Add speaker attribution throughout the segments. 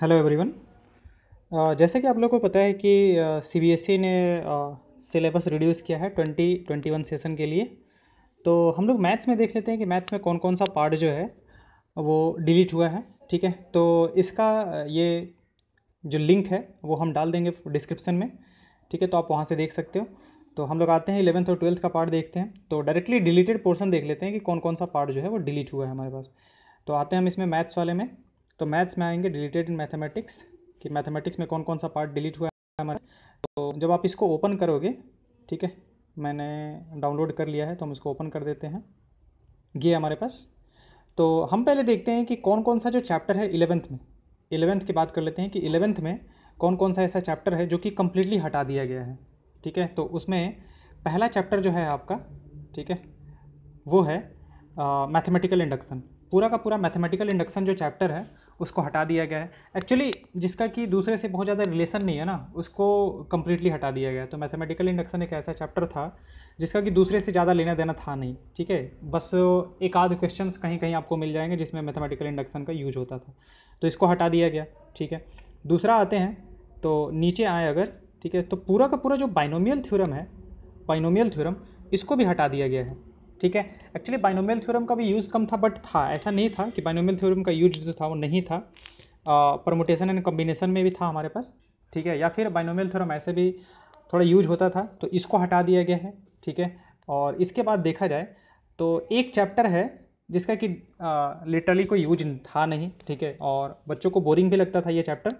Speaker 1: Hello everyone जैसे कि आप लोगों को पता है कि सी बी एस ई ने सिलेबस uh, रिड्यूस किया है ट्वेंटी ट्वेंटी वन सेसन के लिए तो हम लोग मैथ्स में देख लेते हैं कि मैथ्स में कौन कौन सा पार्ट जो है वो डिलीट हुआ है ठीक है तो इसका uh, ये जो लिंक है वो हम डाल देंगे डिस्क्रिप्सन में ठीक है तो आप वहाँ से देख सकते हो तो हम लोग आते हैं इलेवंथ और ट्वेल्थ का पार्ट देखते हैं तो डायरेक्टली डिलीटेड पोर्सन देख लेते हैं कि कौन कौन सा पार्ट जो है वो डिलीट हुआ है हमारे पास तो आते हैं हम इसमें मैथ्स वाले में तो मैथ्स में आएंगे डिलीटेड इन मैथमेटिक्स कि मैथमेटिक्स में कौन कौन सा पार्ट डिलीट हुआ है हमारा तो जब आप इसको ओपन करोगे ठीक है मैंने डाउनलोड कर लिया है तो हम इसको ओपन कर देते हैं ये हमारे पास तो हम पहले देखते हैं कि कौन कौन सा जो चैप्टर है इलेवेंथ में इलेवेंथ की बात कर लेते हैं कि इलेवेंथ में कौन कौन सा ऐसा चैप्टर है जो कि कम्प्लीटली हटा दिया गया है ठीक है तो उसमें पहला चैप्टर जो है आपका ठीक है वो है मैथमेटिकल इंडक्शन पूरा का पूरा मैथमेटिकल इंडक्शन जो चैप्टर है उसको हटा दिया गया है एक्चुअली जिसका कि दूसरे से बहुत ज़्यादा रिलेशन नहीं है ना उसको कम्प्लीटली हटा दिया गया है तो मैथमेटिकल इंडक्शन एक ऐसा चैप्टर था जिसका कि दूसरे से ज़्यादा लेना देना था नहीं ठीक है बस एक आध क्वेश्चन कहीं कहीं आपको मिल जाएंगे जिसमें मैथमेटिकल इंडक्शन का यूज होता था तो इसको हटा दिया गया ठीक है दूसरा आते हैं तो नीचे आए अगर ठीक है तो पूरा का पूरा जो बाइनोमियल थ्योरम है बाइनोमियल थ्योरम इसको भी हटा दिया गया है ठीक है एक्चुअली बाइनोमियल थ्योरम का भी यूज़ कम था बट था ऐसा नहीं था कि बाइनोमियल थ्योरम का यूज जो था वो नहीं था परमोटेशन एंड कॉम्बिनेशन में भी था हमारे पास ठीक है या फिर बाइनोमियल थ्योरम ऐसे भी थोड़ा यूज होता था तो इसको हटा दिया गया है ठीक है और इसके बाद देखा जाए तो एक चैप्टर है जिसका कि लिटरली कोई यूज था नहीं ठीक है और बच्चों को बोरिंग भी लगता था ये चैप्टर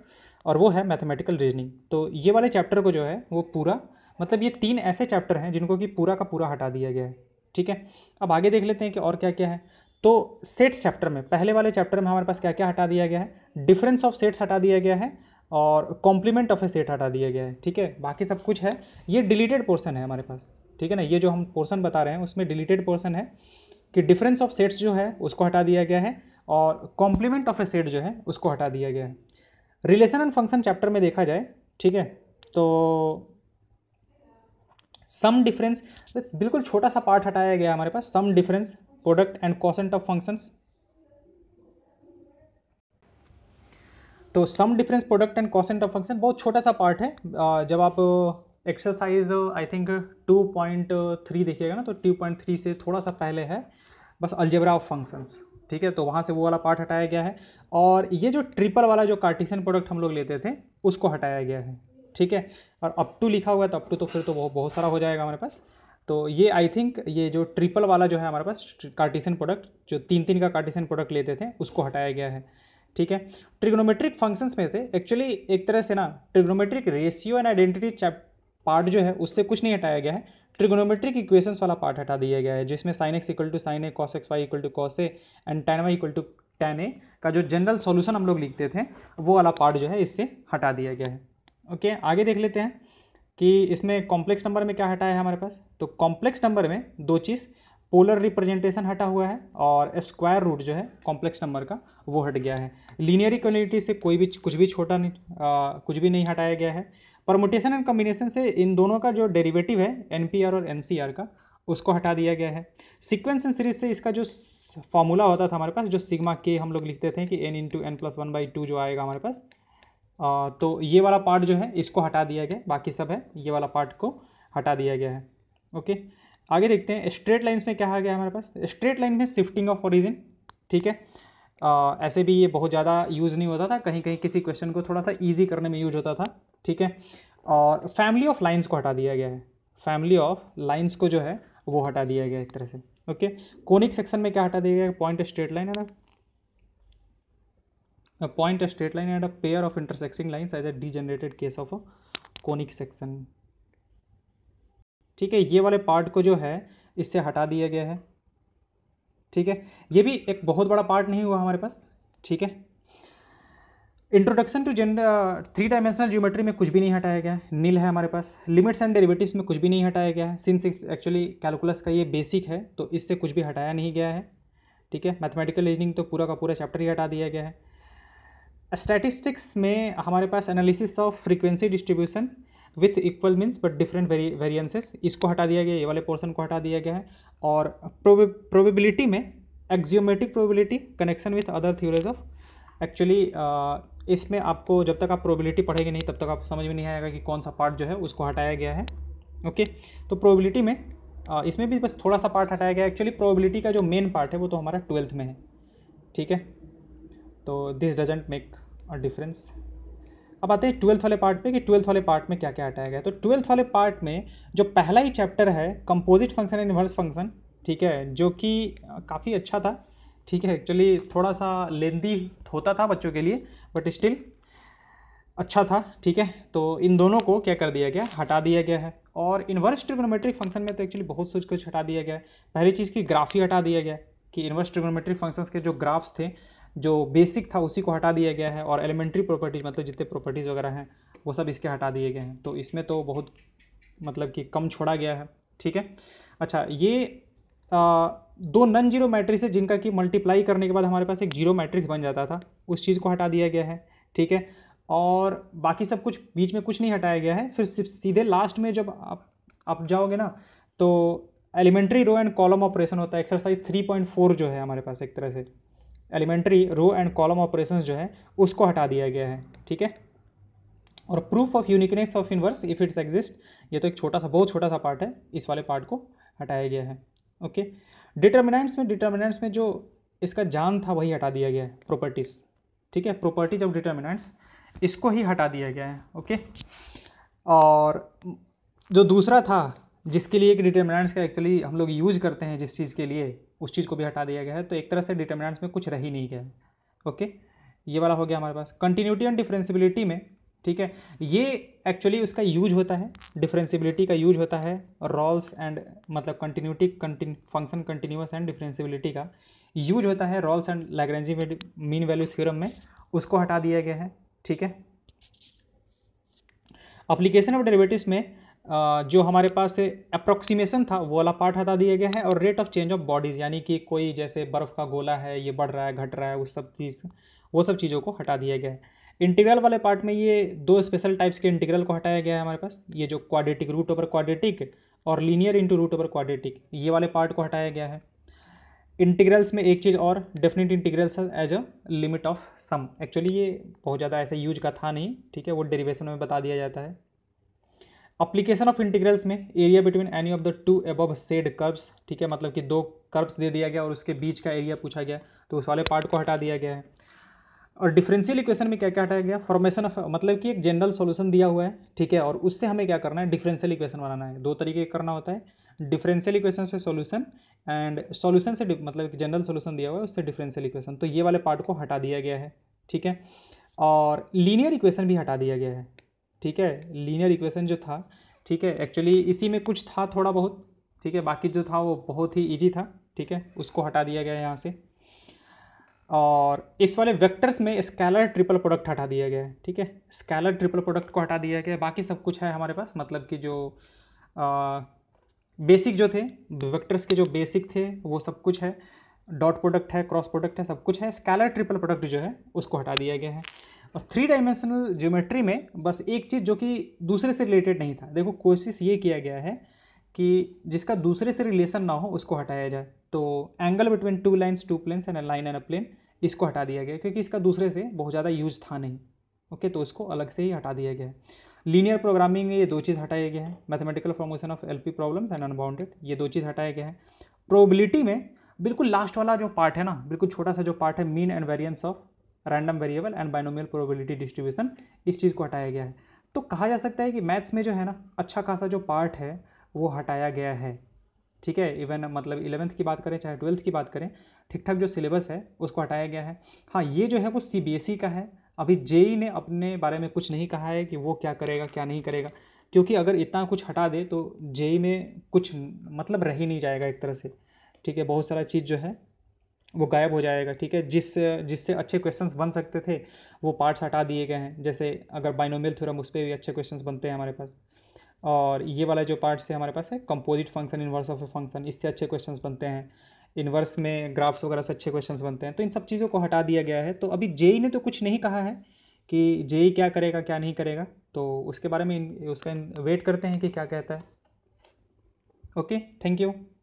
Speaker 1: और वो है मैथमेटिकल रीजनिंग तो ये वाले चैप्टर को जो है वो पूरा मतलब ये तीन ऐसे चैप्टर हैं जिनको कि पूरा का पूरा हटा दिया गया है ठीक है अब आगे देख लेते हैं कि और क्या क्या है तो सेट्स चैप्टर में पहले वाले चैप्टर में हमारे पास क्या क्या हटा दिया गया है डिफरेंस ऑफ सेट्स हटा दिया गया है और कॉम्प्लीमेंट ऑफ ए सेट हटा दिया गया है ठीक है बाकी सब कुछ है ये डिलीटेड पोर्सन है हमारे पास ठीक है ना ये जो हम पोर्सन बता रहे हैं उसमें डिलीटेड पोर्सन है कि डिफरेंस ऑफ सेट्स जो है उसको हटा दिया गया है और कॉम्प्लीमेंट ऑफ ए सेट जो है उसको हटा दिया गया है रिलेशन एंड फंक्शन चैप्टर में देखा जाए ठीक है तो सम डिफरेंस तो बिल्कुल छोटा सा पार्ट हटाया गया हमारे पास sum difference product and quotient of functions तो sum difference product and quotient of function बहुत छोटा सा पार्ट है जब आप एक्सरसाइज आई थिंक 2.3 देखिएगा ना तो 2.3 से थोड़ा सा पहले है बस अल्जेब्रा ऑफ फंक्शंस ठीक है तो वहाँ से वो वाला पार्ट हटाया गया है और ये जो ट्रिपल वाला जो कार्टिसन प्रोडक्ट हम लोग लेते थे उसको हटाया गया है ठीक है और अप टू लिखा हुआ है तो अप टू तो फिर तो बहुत बहुत सारा हो जाएगा हमारे पास तो ये आई थिंक ये जो ट्रिपल वाला जो है हमारे पास कार्टिसन प्रोडक्ट जो तीन तीन का कार्टिसन प्रोडक्ट लेते थे उसको हटाया गया है ठीक है ट्रिग्नोमेट्रिक फंक्शंस में से एक्चुअली एक तरह से ना trigonometric ratio and identity part जो है उससे कुछ नहीं हटाया गया है ट्रिग्नोमेट्रिक इक्वेशंस वाला पार्ट हटा दिया गया है जिसमें sine x equal to sine a cos x y equal to cos a and tan y equal to tan a का जो जनरल सॉल्यूशन हम लोग लिखते थे वो वाला पार्ट जो है इससे हटा दिया गया है ओके आगे देख लेते हैं कि इसमें कॉम्प्लेक्स नंबर में क्या हटाया है हमारे पास तो कॉम्प्लेक्स नंबर में दो चीज़ पोलर रिप्रेजेंटेशन हटा हुआ है और स्क्वायर रूट जो है कॉम्प्लेक्स नंबर का वो हट गया है लीनियर इक्वलिटी से कोई भी कुछ भी छोटा नहीं आ, कुछ भी नहीं हटाया गया है परमोटेशन एंड कम्बिनेशन से इन दोनों का जो डेरिवेटिव है एन और एन का उसको हटा दिया गया है सिक्वेंस एंड सीरीज से इसका जो फॉर्मूला होता था हमारे पास जो सिग्मा के हम लोग लिखते थे कि n into n plus one by two जो आएगा हमारे पास आ, तो ये वाला पार्ट जो है इसको हटा दिया गया बाकी सब है ये वाला पार्ट को हटा दिया गया है ओके आगे देखते हैं स्ट्रेट लाइन्स में क्या आ गया हमारे पास स्ट्रेट लाइन में शिफ्टिंग ऑफ ओरिजिन ठीक है आ, ऐसे भी ये बहुत ज़्यादा यूज़ नहीं होता था कहीं कहीं किसी क्वेश्चन को थोड़ा सा ईजी करने में यूज होता था ठीक है और फैमिली ऑफ लाइन्स को हटा दिया गया है फैमिली ऑफ लाइन्स को जो है वो हटा दिया गया एक तरह से ओके कोनिक सेक्शन में क्या हटा दिया गया पॉइंट स्ट्रेट लाइन है ना point a straight line and a pair of intersecting lines as a degenerated case of a conic section ठीक है ये वाले पार्ट को जो है इससे हटा दिया गया है ठीक है ये भी एक बहुत बड़ा पार्ट नहीं हुआ हमारे पास ठीक है introduction to gender three dimensional geometry में कुछ भी नहीं हटाया गया है नील है हमारे पास लिमिट्स एंड डेरिवेटिव्स में कुछ भी नहीं हटाया गया है सिंस एक्चुअली कैलकुलस का ये बेसिक है तो इससे कुछ भी हटाया नहीं गया है ठीक है मैथमेटिकल रीजनिंग तो पूरा का पूरा चैप्टर ही हटा दिया गया है स्टैटिस्टिक्स में हमारे पास analysis of frequency distribution with equal means but different variances इसको हटा दिया गया ये वाले पोर्सन को हटा दिया गया है और प्रोबेबिलिटी में axiomatic probability connection with other theories of actually इसमें आपको जब तक आप प्रोबेबिलिटी पढ़ेंगे नहीं तब तक आप समझ में नहीं आएगा कि कौन सा पार्ट जो है उसको हटाया गया है ओके okay? तो प्रोबेबिलिटी में uh, इसमें भी बस थोड़ा सा पार्ट हटाया गया एक्चुअली प्रोबेबिलिटी का जो मेन पार्ट है वो तो हमारा ट्वेल्थ में है ठीक है तो this doesn't make a difference अब आते हैं ट्वेल्थ वाले पार्ट पे कि ट्वेल्थ वाले पार्ट में क्या क्या हटाया गया तो ट्वेल्थ वाले पार्ट में जो पहला ही चैप्टर है composite function and inverse function ठीक है जो कि काफ़ी अच्छा था ठीक है एक्चुअली थोड़ा सा लेंदी होता था बच्चों के लिए बट स्टिल अच्छा था ठीक है तो इन दोनों को क्या कर दिया गया हटा दिया गया है और इन्वर्स ट्रिग्नोमेट्रिक फंक्शन में तो एक्चुअली बहुत कुछ कुछ हटा दिया गया है पहली चीज़ की ग्राफ ही हटा दिया गया कि इन्वर्स ट्रिग्नोमेट्रिक फंक्शंस के जो ग्राफ्स थे जो बेसिक था उसी को हटा दिया गया है और एलिमेंट्री प्रॉपर्टीज मतलब जितने प्रॉपर्टीज़ वगैरह हैं वो सब इसके हटा दिए गए हैं तो इसमें तो बहुत मतलब कि कम छोड़ा गया है ठीक है अच्छा ये आ, दो नन जीरो मैट्रिक्स है जिनका कि मल्टीप्लाई करने के बाद हमारे पास एक जीरो मैट्रिक्स बन जाता था उस चीज़ को हटा दिया गया है ठीक है और बाकी सब कुछ बीच में कुछ नहीं हटाया गया है फिर सीधे लास्ट में जब आप आप जाओगे ना तो elementary row and column operation होता है एक्सरसाइज 3.4 जो है हमारे पास एक तरह से elementary row and column operation जो है उसको हटा दिया गया है ठीक है और proof of uniqueness of inverse if it's exist ये तो एक छोटा सा बहुत छोटा सा पार्ट है इस वाले पार्ट को हटाया गया है ओके डिटर्मिनेंट्स में डिटर्मिनेंट्स में जो इसका जान था वही हटा दिया गया है प्रॉपर्टीज़ ठीक है प्रॉपर्टीज ऑफ डिटर्मिनेंट्स इसको ही हटा दिया गया है ओके और जो दूसरा था जिसके लिए एक डिटर्मिनेंट्स का एक्चुअली हम लोग यूज करते हैं जिस चीज़ के लिए उस चीज़ को भी हटा दिया गया है तो एक तरह से डिटर्मिनेंट्स में कुछ रह ही नहीं गया है ओके ये वाला हो गया हमारे पास कंटिन्यूटी एंड डिफ्रेंसिबिलिटी में ठीक है ये एक्चुअली उसका यूज होता है डिफ्रेंसिबिलिटी का यूज होता है रॉल्स एंड मतलब continuity function continuous and differentiability का यूज होता है Rolle's and Lagrange mean value theorem में उसको हटा दिया गया है ठीक है अप्लीकेशन ऑफ डेरिवेटिव्स में जो हमारे पास अप्रोक्सीमेशन था वो वाला पार्ट हटा दिया गया है और rate of change of bodies यानी कि कोई जैसे बर्फ़ का गोला है ये बढ़ रहा है घट रहा है उस सब चीज़ वो सब चीज़ों को हटा दिया गया है इंटीग्रल वाले पार्ट में ये दो स्पेशल टाइप्स के इंटीग्रल को हटाया गया है हमारे पास ये जो क्वाड्रेटिक रूट ओवर क्वाड्रेटिक और linear into root over quadratic ये वाले पार्ट को हटाया गया है इंटीग्रल्स में एक चीज़ और definite integrals as a limit of sum actually ये बहुत ज़्यादा ऐसे यूज का था नहीं ठीक है वो डेरिवेशन में बता दिया जाता है अप्लीकेशन ऑफ इंटीग्रल्स में area between any of the two above said curves ठीक है मतलब कि दो कर्व्स दे दिया गया और उसके बीच का एरिया पूछा गया तो उस वाले पार्ट को हटा दिया गया है और डिफरेंशियल इक्वेशन में क्या क्या हटाया गया फॉर्मेशन ऑफ मतलब कि एक जनरल सॉल्यूशन दिया हुआ है ठीक है और उससे हमें क्या करना है डिफरेंशियल इक्वेशन बनाना है दो तरीके करना होता है डिफरेंशियल इक्वेशन से सॉल्यूशन एंड सॉल्यूशन से मतलब कि जनरल सॉल्यूशन दिया हुआ है उससे डिफरेंशियल इक्वेशन तो ये वाले पार्ट को हटा दिया गया है ठीक है और लीनियर इक्वेशन भी हटा दिया गया है ठीक है लीनियर इक्वेशन जो था ठीक है एक्चुअली इसी में कुछ था थोड़ा बहुत ठीक है बाकी जो था वो बहुत ही ईजी था ठीक है उसको हटा दिया गया यहाँ से और इस वाले वेक्टर्स में स्कैलर ट्रिपल प्रोडक्ट हटा दिया गया है ठीक है स्कैलर ट्रिपल प्रोडक्ट को हटा दिया गया बाकी सब कुछ है हमारे पास मतलब कि जो आ, बेसिक जो थे वेक्टर्स के जो बेसिक थे वो सब कुछ है डॉट प्रोडक्ट है क्रॉस प्रोडक्ट है सब कुछ है स्कैलर ट्रिपल प्रोडक्ट जो है उसको हटा दिया गया है और थ्री डायमेंशनल ज्योमेट्री में बस एक चीज़ जो कि दूसरे से रिलेटेड नहीं था देखो कोशिश ये किया गया है कि जिसका दूसरे से रिलेशन ना हो उसको हटाया जाए तो angle between two lines two planes and line and a plane इसको हटा दिया गया क्योंकि इसका दूसरे से बहुत ज़्यादा यूज था नहीं ओके तो इसको अलग से ही हटा दिया गया है लीनियर प्रोग्रामिंग में ये दो चीज़ हटाया गया है mathematical formation of L P problems and unbounded ये दो चीज़ हटाया गया है प्रोबिलिटी में बिल्कुल लास्ट वाला जो पार्ट है ना बिल्कुल छोटा सा जो पार्ट है mean and variance of random variable and binomial probability distribution इस चीज़ को हटाया गया है तो कहा जा सकता है कि मैथ्स में जो है ना अच्छा खासा जो पार्ट है वो हटाया गया है ठीक है इवन मतलब इलेवंथ की बात करें चाहे ट्वेल्थ की बात करें ठीक ठाक जो सिलेबस है उसको हटाया गया है हाँ ये जो है वो सी e का है अभी जेई e ने अपने बारे में कुछ नहीं कहा है कि वो क्या करेगा क्या नहीं करेगा क्योंकि अगर इतना कुछ हटा दे तो जेई e में कुछ मतलब रह ही नहीं जाएगा एक तरह से ठीक है बहुत सारा चीज़ जो है वो गायब हो जाएगा ठीक है जिस जिससे अच्छे क्वेश्चंस बन सकते थे वो पार्ट्स हटा दिए गए हैं जैसे अगर बाइनोमियल थ्योरम उस पर भी अच्छे क्वेश्चंस बनते हैं हमारे पास और ये वाला जो पार्ट्स है हमारे पास है composite function inverse of a function इससे अच्छे क्वेश्चन बनते हैं इनवर्स में ग्राफ्स वगैरह से अच्छे क्वेश्चन बनते हैं तो इन सब चीज़ों को हटा दिया गया है तो अभी जेई e ने तो कुछ नहीं कहा है कि जेई e क्या करेगा क्या नहीं करेगा तो उसके बारे में उसका वेट करते हैं कि क्या कहता है ओके थैंक यू